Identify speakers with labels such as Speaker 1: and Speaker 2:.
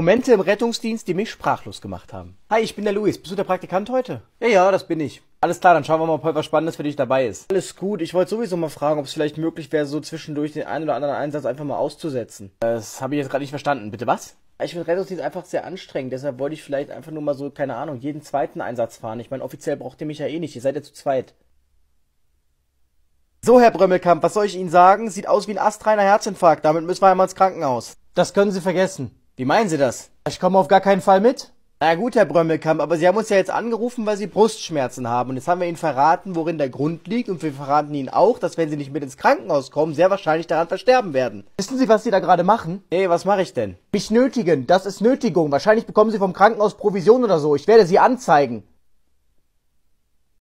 Speaker 1: Momente im Rettungsdienst, die mich sprachlos gemacht haben. Hi, ich bin der Luis. Bist du der Praktikant heute? Ja, ja, das bin ich. Alles klar, dann schauen wir mal, ob was Spannendes für dich dabei ist. Alles gut. Ich wollte sowieso mal fragen, ob es vielleicht möglich wäre, so zwischendurch den einen oder anderen Einsatz einfach mal auszusetzen. Das habe ich jetzt gerade nicht verstanden. Bitte was? Ich finde Rettungsdienst einfach sehr anstrengend, deshalb wollte ich vielleicht einfach nur mal so, keine Ahnung, jeden zweiten Einsatz fahren. Ich meine, offiziell braucht ihr mich ja eh nicht, ihr seid ja zu zweit. So, Herr Brömmelkamp, was soll ich Ihnen sagen? Sieht aus wie ein astreiner Herzinfarkt, damit müssen wir einmal ins Krankenhaus. Das können Sie vergessen. Wie meinen Sie das? Ich komme auf gar keinen Fall mit. Na gut, Herr Brömmelkamp, aber Sie haben uns ja jetzt angerufen, weil Sie Brustschmerzen haben. Und jetzt haben wir Ihnen verraten, worin der Grund liegt. Und wir verraten Ihnen auch, dass wenn Sie nicht mit ins Krankenhaus kommen, sehr wahrscheinlich daran versterben werden. Wissen Sie, was Sie da gerade machen? Nee, was mache ich denn? Mich nötigen. Das ist Nötigung. Wahrscheinlich bekommen Sie vom Krankenhaus Provision oder so. Ich werde Sie anzeigen.